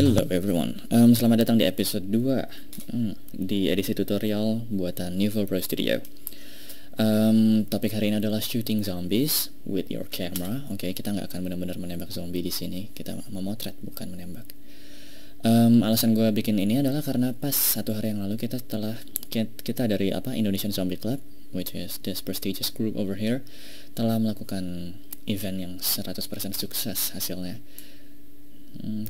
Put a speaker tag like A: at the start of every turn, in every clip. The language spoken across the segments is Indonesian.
A: Hello everyone, um, selamat datang di episode 2 hmm, di edisi tutorial buatan New Pro Studio. Um, topik hari ini adalah shooting zombies with your camera. Oke, okay, kita nggak akan benar-benar menembak zombie di sini, kita memotret bukan menembak. Um, alasan gue bikin ini adalah karena pas satu hari yang lalu kita telah kita dari apa Indonesian Zombie Club, which is this prestigious group over here, telah melakukan event yang 100% sukses hasilnya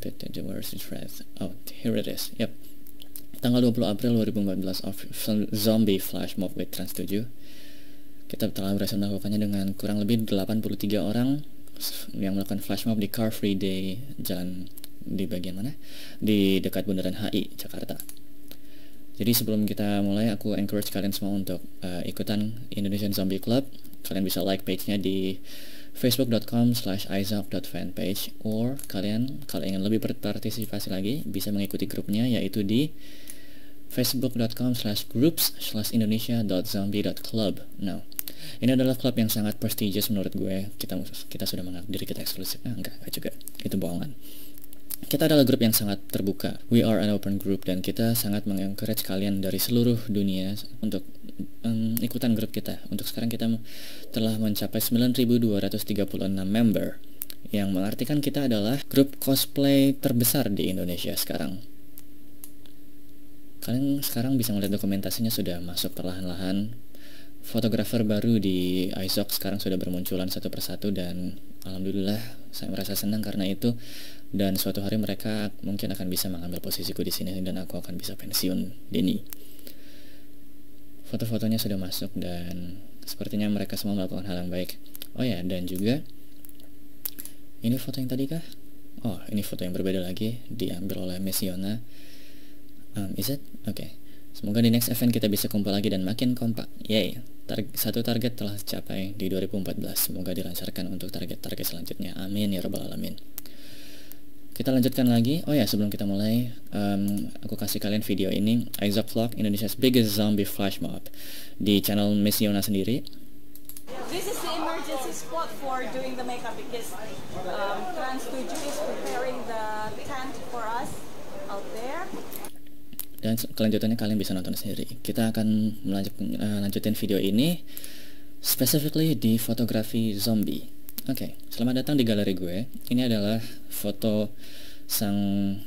A: Oh, here it is. Yep. Tanggal 20 April 2014 of Zombie Flash Mob with Trans 7. Kita telah berhasil melakukannya dengan kurang lebih 83 orang yang melakukan flash mob di Car Free Day jalan di bagian mana? Di dekat Bundaran HI Jakarta. Jadi sebelum kita mulai, aku encourage kalian semua untuk uh, ikutan Indonesian Zombie Club. Kalian bisa like page-nya di facebook.com slash isaac.fanpage or kalian kalau ingin lebih berpartisipasi lagi bisa mengikuti grupnya yaitu di facebook.com slash groups slash indonesia.zombie.club Now, ini adalah klub yang sangat prestigious menurut gue kita kita sudah menganggap diri kita eksklusif nah, enggak, enggak juga itu bohongan kita adalah grup yang sangat terbuka. We are an open group dan kita sangat mengencourage kalian dari seluruh dunia untuk um, ikutan grup kita. Untuk sekarang kita telah mencapai 9.236 member yang mengartikan kita adalah grup cosplay terbesar di Indonesia sekarang. Kalian sekarang bisa melihat dokumentasinya sudah masuk perlahan-lahan. Fotografer baru di ISOC sekarang sudah bermunculan satu persatu dan alhamdulillah saya merasa senang karena itu dan suatu hari mereka mungkin akan bisa mengambil posisiku di sini dan aku akan bisa pensiun dini. Foto-fotonya sudah masuk dan sepertinya mereka semua melakukan hal yang baik. Oh ya, dan juga ini foto yang tadi kah? Oh, ini foto yang berbeda lagi diambil oleh Messiona. Um, is it? Oke. Okay. Semoga di next event kita bisa kumpul lagi dan makin kompak. Yay. Tar satu target telah tercapai di 2014. Semoga dilancarkan untuk target-target selanjutnya. Amin ya rabbal alamin kita lanjutkan lagi oh ya sebelum kita mulai um, aku kasih kalian video ini Isaac Vlog Indonesia's biggest zombie flash mob di channel Miss Yona sendiri This is the emergency spot for doing the makeup because um, Trans 7 is preparing the tent for us out there dan kelanjutannya kalian bisa nonton sendiri kita akan melanjutkan eh, uh, video ini specifically di fotografi zombie Oke, okay, selamat datang di galeri gue. Ini adalah foto sang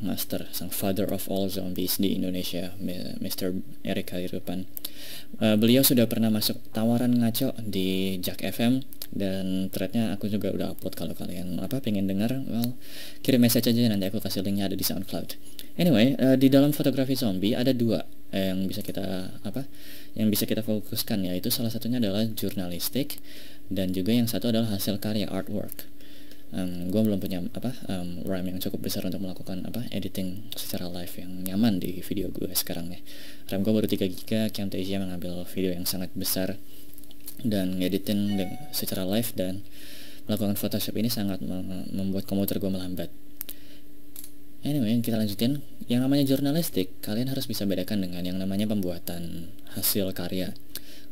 A: master, sang father of all zombies di Indonesia, Mr. Eric Kalirupan. Uh, beliau sudah pernah masuk tawaran ngaco di Jack FM dan threadnya aku juga udah upload kalau kalian apa pengen dengar, well kirim message aja nanti aku kasih linknya ada di SoundCloud. Anyway, uh, di dalam fotografi zombie ada dua yang bisa kita apa? Yang bisa kita fokuskan ya. Itu salah satunya adalah jurnalistik dan juga yang satu adalah hasil karya artwork um, gue belum punya apa um, RAM yang cukup besar untuk melakukan apa editing secara live yang nyaman di video gue sekarang ya RAM gue baru 3 GB Camtasia mengambil video yang sangat besar dan ngeditin secara live dan melakukan Photoshop ini sangat membuat komputer gue melambat Anyway, kita lanjutin. Yang namanya jurnalistik, kalian harus bisa bedakan dengan yang namanya pembuatan hasil karya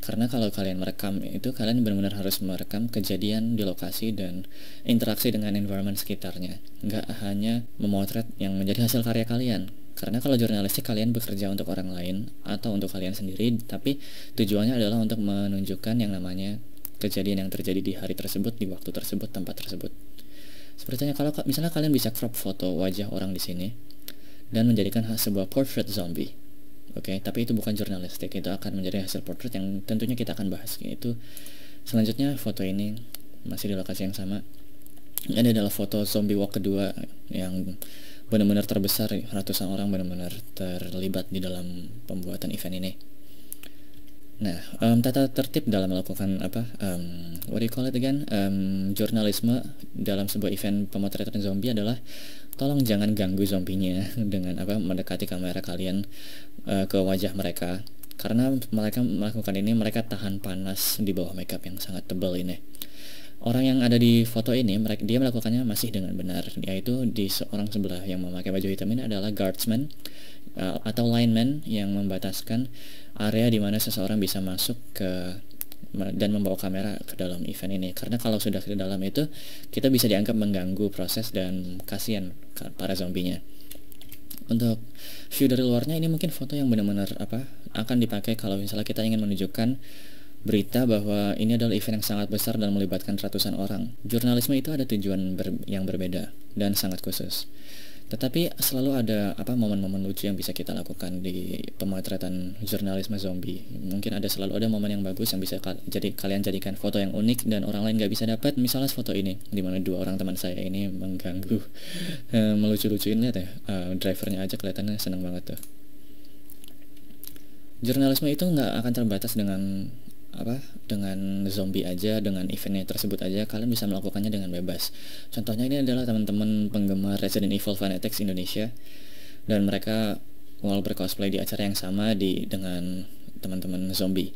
A: karena kalau kalian merekam itu kalian benar-benar harus merekam kejadian di lokasi dan interaksi dengan environment sekitarnya nggak hanya memotret yang menjadi hasil karya kalian karena kalau jurnalistik kalian bekerja untuk orang lain atau untuk kalian sendiri tapi tujuannya adalah untuk menunjukkan yang namanya kejadian yang terjadi di hari tersebut di waktu tersebut tempat tersebut sepertinya kalau misalnya kalian bisa crop foto wajah orang di sini dan menjadikan sebuah portrait zombie Oke, okay? tapi itu bukan jurnalistik, itu akan menjadi hasil portrait yang tentunya kita akan bahas. Itu selanjutnya foto ini masih di lokasi yang sama. Ini adalah foto zombie walk kedua yang benar-benar terbesar ratusan orang benar-benar terlibat di dalam pembuatan event ini. Nah, um, tata tertib dalam melakukan apa, um, what do you call it again, um, jurnalisme dalam sebuah event pemotretan zombie adalah tolong jangan ganggu zombinya dengan apa mendekati kamera kalian uh, ke wajah mereka karena mereka melakukan ini mereka tahan panas di bawah makeup yang sangat tebal ini orang yang ada di foto ini mereka dia melakukannya masih dengan benar yaitu di seorang sebelah yang memakai baju hitam ini adalah guardsman uh, atau lineman yang membataskan area di mana seseorang bisa masuk ke dan membawa kamera ke dalam event ini karena kalau sudah ke dalam itu kita bisa dianggap mengganggu proses dan kasihan para zombinya untuk view dari luarnya ini mungkin foto yang benar-benar apa akan dipakai kalau misalnya kita ingin menunjukkan berita bahwa ini adalah event yang sangat besar dan melibatkan ratusan orang. Jurnalisme itu ada tujuan ber yang berbeda dan sangat khusus. Tetapi selalu ada apa momen-momen lucu yang bisa kita lakukan di pemotretan jurnalisme zombie. Mungkin ada selalu ada momen yang bagus yang bisa ka jadi kalian jadikan foto yang unik dan orang lain nggak bisa dapat. Misalnya foto ini, di mana dua orang teman saya ini mengganggu, eh, melucu-lucuin lihat ya, uh, drivernya aja kelihatannya seneng banget tuh jurnalisme itu nggak akan terbatas dengan apa dengan zombie aja dengan eventnya tersebut aja kalian bisa melakukannya dengan bebas contohnya ini adalah teman-teman penggemar Resident Evil Fanatics Indonesia dan mereka mau bercosplay di acara yang sama di dengan teman-teman zombie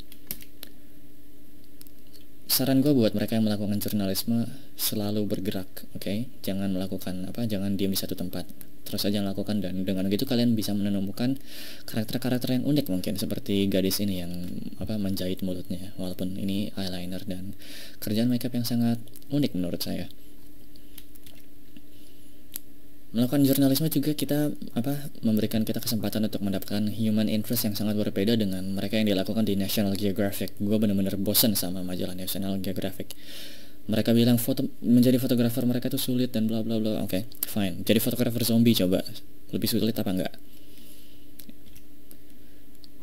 A: saran gue buat mereka yang melakukan jurnalisme selalu bergerak oke okay? jangan melakukan apa jangan diam di satu tempat terus saja lakukan dan dengan gitu kalian bisa menemukan karakter-karakter yang unik mungkin seperti gadis ini yang apa menjahit mulutnya walaupun ini eyeliner dan kerjaan makeup yang sangat unik menurut saya melakukan jurnalisme juga kita apa memberikan kita kesempatan untuk mendapatkan human interest yang sangat berbeda dengan mereka yang dilakukan di National Geographic. Gue bener-bener bosen sama majalah National Geographic mereka bilang foto menjadi fotografer mereka itu sulit dan bla bla bla oke okay, fine jadi fotografer zombie coba lebih sulit apa enggak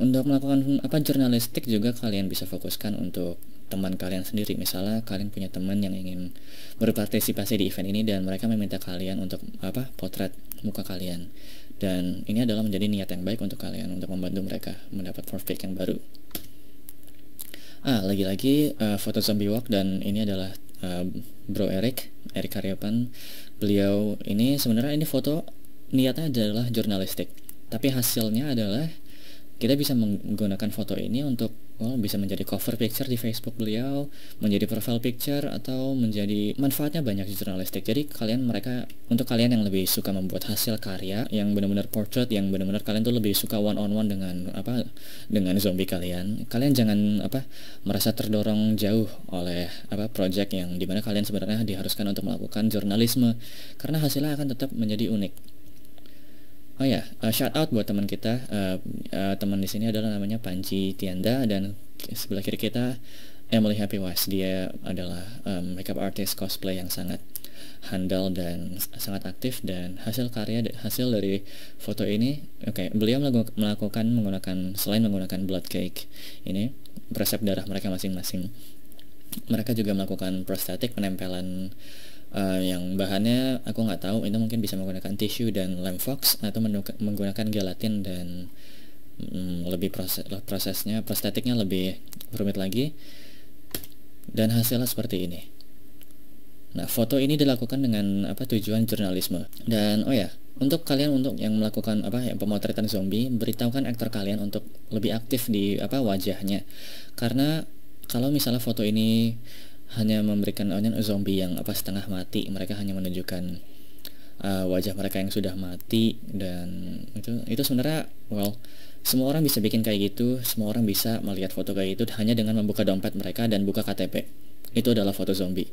A: untuk melakukan apa jurnalistik juga kalian bisa fokuskan untuk teman kalian sendiri misalnya kalian punya teman yang ingin berpartisipasi di event ini dan mereka meminta kalian untuk apa potret muka kalian dan ini adalah menjadi niat yang baik untuk kalian untuk membantu mereka mendapat profit yang baru ah lagi-lagi uh, foto zombie walk dan ini adalah Eh, Bro Eric, Eric Karyapan beliau ini sebenarnya ini foto niatnya adalah jurnalistik tapi hasilnya adalah kita bisa menggunakan foto ini untuk Oh, bisa menjadi cover picture di Facebook beliau, menjadi profile picture atau menjadi manfaatnya banyak di jurnalistik. Jadi kalian mereka untuk kalian yang lebih suka membuat hasil karya yang benar-benar portrait yang benar-benar kalian tuh lebih suka one on one dengan apa dengan zombie kalian. Kalian jangan apa merasa terdorong jauh oleh apa project yang dimana kalian sebenarnya diharuskan untuk melakukan jurnalisme karena hasilnya akan tetap menjadi unik. Oh ya, uh, shout out buat teman kita. Uh, uh, teman di sini adalah namanya Panji Tianda dan sebelah kiri kita Emily Happy Was. Dia adalah um, makeup artist cosplay yang sangat handal dan sangat aktif dan hasil karya hasil dari foto ini, oke, okay, beliau melakukan menggunakan selain menggunakan blood cake ini resep darah mereka masing-masing. Mereka juga melakukan prostetik penempelan Eh, yang bahannya aku nggak tahu itu mungkin bisa menggunakan tisu dan lem fox atau menggunakan gelatin dan mm, lebih proses prosesnya prostetiknya lebih rumit lagi dan hasilnya seperti ini nah foto ini dilakukan dengan apa tujuan jurnalisme dan oh ya untuk kalian untuk yang melakukan apa yang pemotretan zombie beritahukan aktor kalian untuk lebih aktif di apa wajahnya karena kalau misalnya foto ini hanya memberikan onion zombie yang apa setengah mati mereka hanya menunjukkan uh, wajah mereka yang sudah mati dan itu itu sebenarnya well semua orang bisa bikin kayak gitu semua orang bisa melihat foto kayak itu hanya dengan membuka dompet mereka dan buka KTP itu adalah foto zombie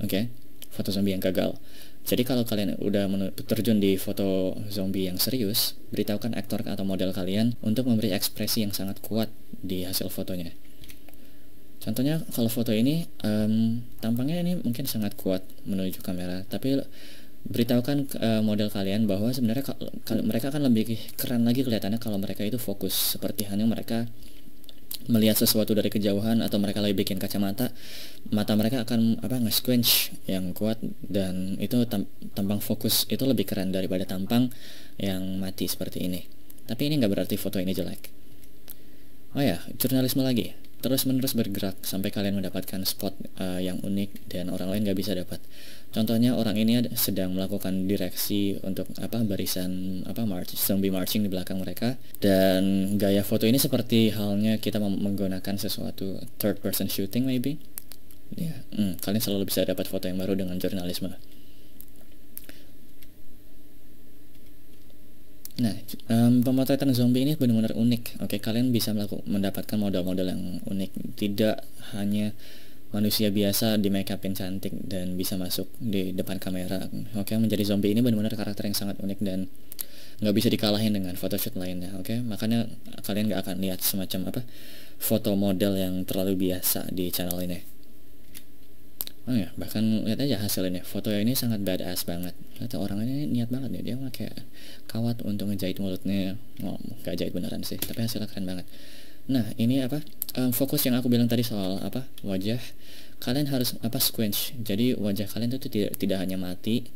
A: oke okay? foto zombie yang gagal jadi kalau kalian udah terjun di foto zombie yang serius, beritahukan aktor atau model kalian untuk memberi ekspresi yang sangat kuat di hasil fotonya. Contohnya kalau foto ini um, tampangnya ini mungkin sangat kuat menuju kamera, tapi beritahukan uh, model kalian bahwa sebenarnya kalau ka mereka akan lebih keren lagi kelihatannya kalau mereka itu fokus seperti hanya mereka melihat sesuatu dari kejauhan atau mereka lagi bikin kacamata mata mereka akan apa nge-squinch yang kuat dan itu tam tampang fokus itu lebih keren daripada tampang yang mati seperti ini tapi ini nggak berarti foto ini jelek oh ya jurnalisme lagi terus-menerus bergerak sampai kalian mendapatkan spot uh, yang unik dan orang lain gak bisa dapat. Contohnya orang ini sedang melakukan direksi untuk apa barisan apa march zombie marching di belakang mereka dan gaya foto ini seperti halnya kita menggunakan sesuatu third person shooting maybe. Ya, yeah. hmm, kalian selalu bisa dapat foto yang baru dengan jurnalisme. Nah, um, pemotretan zombie ini benar-benar unik. Oke, kalian bisa melakukan mendapatkan model-model yang unik, tidak hanya manusia biasa di make upin cantik dan bisa masuk di depan kamera. Oke, menjadi zombie ini benar-benar karakter yang sangat unik dan nggak bisa dikalahin dengan photoshoot lainnya. Oke, makanya kalian nggak akan lihat semacam apa foto model yang terlalu biasa di channel ini oh ya bahkan lihat aja hasilnya foto ini sangat badass banget kata orangnya niat banget nih dia pakai kawat untuk ngejahit mulutnya oh gak jahit beneran sih tapi hasilnya keren banget nah ini apa um, fokus yang aku bilang tadi soal apa wajah kalian harus apa squinch jadi wajah kalian itu tidak tidak hanya mati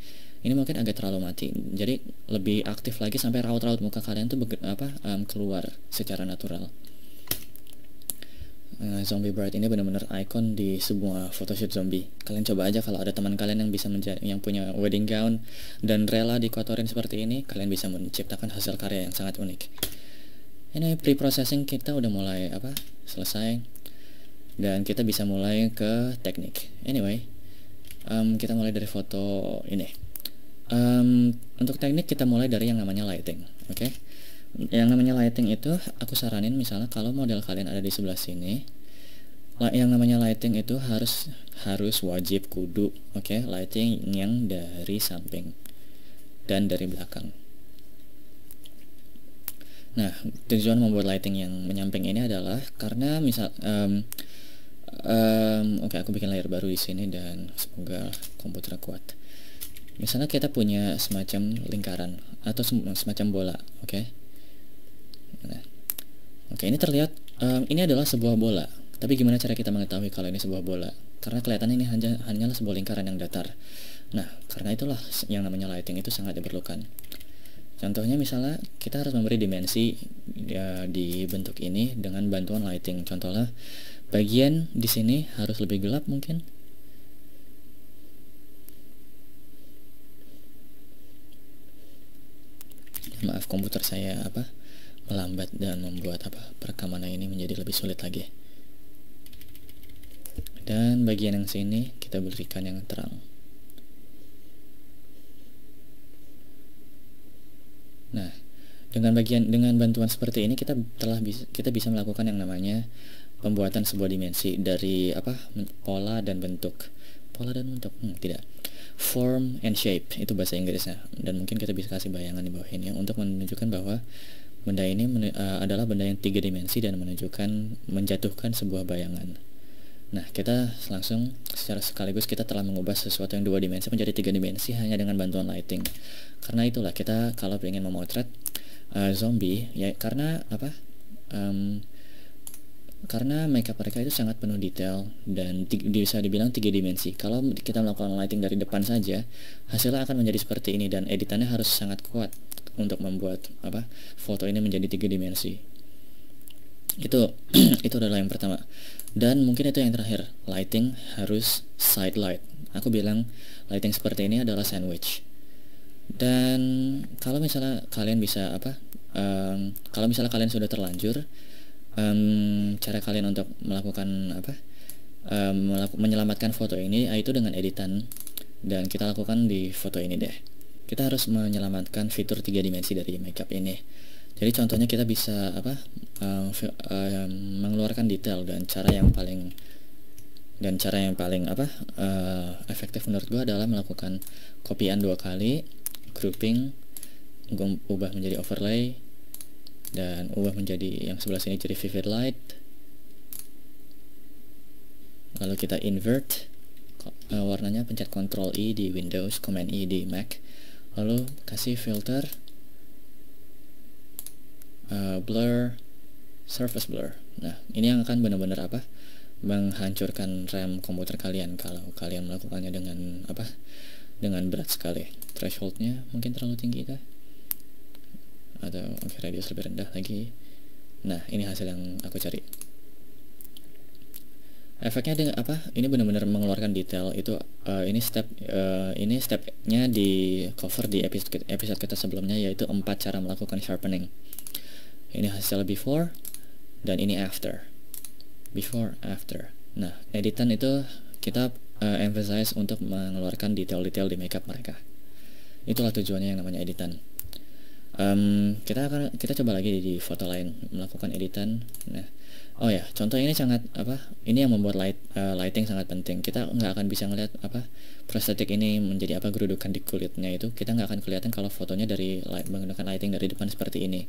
A: ini mungkin agak terlalu mati jadi lebih aktif lagi sampai raut-raut muka kalian tuh apa um, keluar secara natural Eh, zombie bride ini benar-benar ikon di semua photoshoot zombie. Kalian coba aja kalau ada teman kalian yang bisa yang punya wedding gown dan rela dikotorin seperti ini, kalian bisa menciptakan hasil karya yang sangat unik. Ini pre-processing kita udah mulai apa? Selesai. Dan kita bisa mulai ke teknik. Anyway, um, kita mulai dari foto ini. Um, untuk teknik kita mulai dari yang namanya lighting, oke? Okay? yang namanya lighting itu aku saranin misalnya kalau model kalian ada di sebelah sini yang namanya lighting itu harus harus wajib kudu oke okay? lighting yang dari samping dan dari belakang nah tujuan membuat lighting yang menyamping ini adalah karena misal um, um, oke okay, aku bikin layar baru di sini dan semoga komputer kuat misalnya kita punya semacam lingkaran atau sem semacam bola oke okay? Nah. Oke, ini terlihat um, ini adalah sebuah bola. Tapi gimana cara kita mengetahui kalau ini sebuah bola? Karena kelihatannya ini hanya hanyalah sebuah lingkaran yang datar. Nah, karena itulah yang namanya lighting itu sangat diperlukan. Contohnya misalnya kita harus memberi dimensi ya, di bentuk ini dengan bantuan lighting. Contohnya bagian di sini harus lebih gelap mungkin. Maaf komputer saya apa? melambat dan membuat apa perekaman ini menjadi lebih sulit lagi dan bagian yang sini kita berikan yang terang nah dengan bagian dengan bantuan seperti ini kita telah bisa kita bisa melakukan yang namanya pembuatan sebuah dimensi dari apa pola dan bentuk pola dan bentuk hmm, tidak form and shape itu bahasa Inggrisnya dan mungkin kita bisa kasih bayangan di bawah ini ya, untuk menunjukkan bahwa Benda ini uh, adalah benda yang tiga dimensi dan menunjukkan menjatuhkan sebuah bayangan. Nah, kita langsung secara sekaligus kita telah mengubah sesuatu yang dua dimensi menjadi tiga dimensi hanya dengan bantuan lighting. Karena itulah kita kalau ingin memotret uh, zombie ya karena apa? Um, karena makeup mereka itu sangat penuh detail dan bisa dibilang tiga dimensi. Kalau kita melakukan lighting dari depan saja, hasilnya akan menjadi seperti ini dan editannya harus sangat kuat untuk membuat apa foto ini menjadi tiga dimensi itu itu adalah yang pertama dan mungkin itu yang terakhir lighting harus side light aku bilang lighting seperti ini adalah sandwich dan kalau misalnya kalian bisa apa um, kalau misalnya kalian sudah terlanjur um, cara kalian untuk melakukan apa um, melaku, menyelamatkan foto ini yaitu dengan editan dan kita lakukan di foto ini deh kita harus menyelamatkan fitur tiga dimensi dari makeup ini jadi contohnya kita bisa apa um, um, mengeluarkan detail dan cara yang paling dan cara yang paling apa uh, efektif menurut gua adalah melakukan kopian dua kali grouping ubah menjadi overlay dan ubah menjadi yang sebelah sini jadi vivid light lalu kita invert uh, warnanya pencet ctrl i e di windows command i e di mac lalu kasih filter uh, blur surface blur nah ini yang akan benar-benar apa menghancurkan RAM komputer kalian kalau kalian melakukannya dengan apa dengan berat sekali thresholdnya mungkin terlalu tinggi kita atau oke radius lebih rendah lagi nah ini hasil yang aku cari efeknya dengan apa ini benar-benar mengeluarkan detail itu uh, ini step uh, ini stepnya di cover di episode episode kita sebelumnya yaitu empat cara melakukan sharpening ini hasil before dan ini after before after nah editan itu kita uh, emphasize untuk mengeluarkan detail-detail di makeup mereka itulah tujuannya yang namanya editan um, kita akan kita coba lagi di foto lain melakukan editan nah Oh ya, contoh ini sangat apa? Ini yang membuat light uh, lighting sangat penting. Kita nggak akan bisa ngelihat apa prostetik ini menjadi apa gerudukan di kulitnya itu. Kita nggak akan kelihatan kalau fotonya dari light, menggunakan lighting dari depan seperti ini.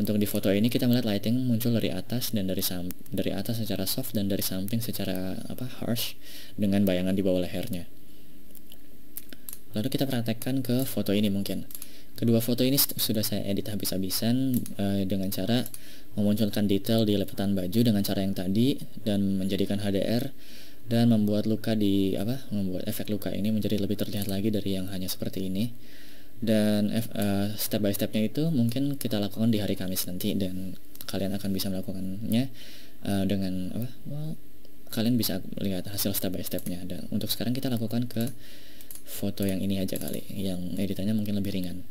A: Untuk di foto ini kita melihat lighting muncul dari atas dan dari sam dari atas secara soft dan dari samping secara apa harsh dengan bayangan di bawah lehernya. Lalu kita praktekkan ke foto ini mungkin. Kedua foto ini sudah saya edit habis-habisan uh, dengan cara memunculkan detail di lepetan baju dengan cara yang tadi dan menjadikan HDR dan membuat luka di apa membuat efek luka ini menjadi lebih terlihat lagi dari yang hanya seperti ini dan uh, step by stepnya itu mungkin kita lakukan di hari Kamis nanti dan kalian akan bisa melakukannya uh, dengan apa well, kalian bisa lihat hasil step by stepnya dan untuk sekarang kita lakukan ke foto yang ini aja kali yang editannya mungkin lebih ringan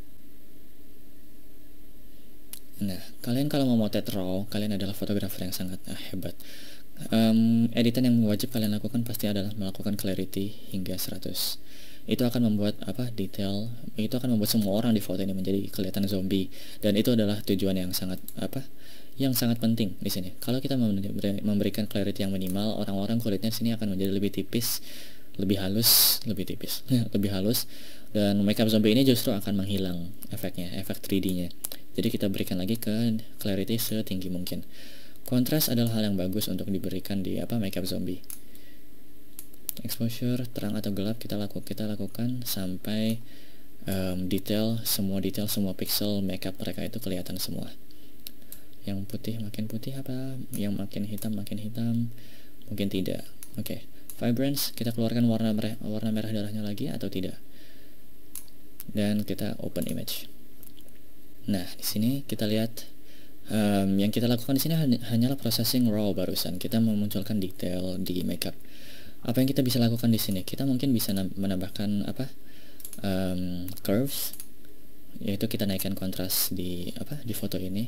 A: Nah, kalian kalau mau motret raw, kalian adalah fotografer yang sangat uh, hebat. Um, editan yang wajib kalian lakukan pasti adalah melakukan clarity hingga 100. Itu akan membuat apa detail, itu akan membuat semua orang di foto ini menjadi kelihatan zombie dan itu adalah tujuan yang sangat apa? yang sangat penting di sini. Kalau kita memberikan clarity yang minimal, orang-orang kulitnya di sini akan menjadi lebih tipis, lebih halus, lebih tipis, lebih halus dan makeup zombie ini justru akan menghilang efeknya, efek 3D-nya. Jadi kita berikan lagi ke clarity setinggi mungkin. Kontras adalah hal yang bagus untuk diberikan di apa makeup zombie. Exposure terang atau gelap kita laku kita lakukan sampai um, detail semua detail semua pixel makeup mereka itu kelihatan semua. Yang putih makin putih apa? Yang makin hitam makin hitam? Mungkin tidak. Oke. Okay. Vibrance kita keluarkan warna merah warna merah darahnya lagi atau tidak? Dan kita open image. Nah, di sini kita lihat um, yang kita lakukan di sini hanyalah processing raw barusan. Kita memunculkan detail di makeup. Apa yang kita bisa lakukan di sini? Kita mungkin bisa menambahkan apa? Um, curves yaitu kita naikkan kontras di apa di foto ini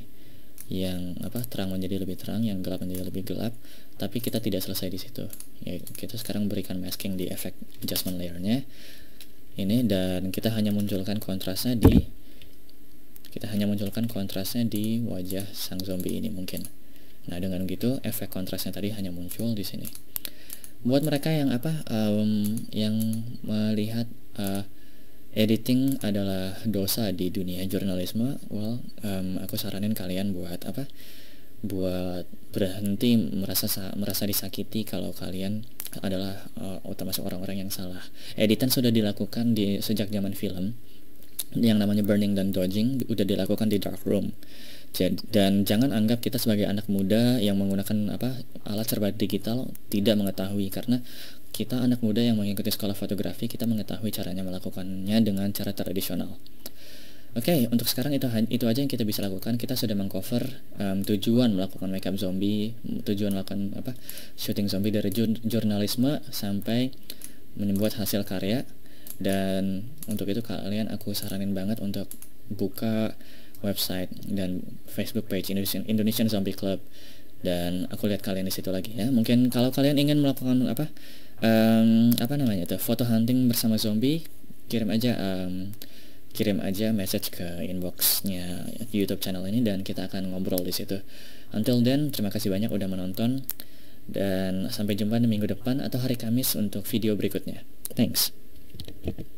A: yang apa terang menjadi lebih terang, yang gelap menjadi lebih gelap, tapi kita tidak selesai di situ. Ya, kita sekarang berikan masking di efek adjustment layernya ini dan kita hanya munculkan kontrasnya di kita hanya munculkan kontrasnya di wajah sang zombie ini mungkin. Nah, dengan gitu efek kontrasnya tadi hanya muncul di sini. Buat mereka yang apa um, yang melihat uh, editing adalah dosa di dunia jurnalisme, well, um, aku saranin kalian buat apa? Buat berhenti merasa merasa disakiti kalau kalian adalah uh, eh, termasuk orang-orang yang salah. Editan sudah dilakukan di sejak zaman film yang namanya burning dan dodging udah dilakukan di dark room dan jangan anggap kita sebagai anak muda yang menggunakan apa alat serba digital tidak mengetahui karena kita anak muda yang mengikuti sekolah fotografi kita mengetahui caranya melakukannya dengan cara tradisional Oke, okay, untuk sekarang itu itu aja yang kita bisa lakukan. Kita sudah mengcover um, tujuan melakukan makeup zombie, tujuan melakukan apa shooting zombie dari jurnalisme sampai membuat hasil karya dan untuk itu kalian aku saranin banget untuk buka website dan Facebook page Indonesian, Indonesian Zombie Club dan aku lihat kalian di situ lagi ya mungkin kalau kalian ingin melakukan apa um, apa namanya itu foto hunting bersama zombie kirim aja um, kirim aja message ke inboxnya YouTube channel ini dan kita akan ngobrol di situ until then terima kasih banyak udah menonton dan sampai jumpa di minggu depan atau hari Kamis untuk video berikutnya thanks Thank you.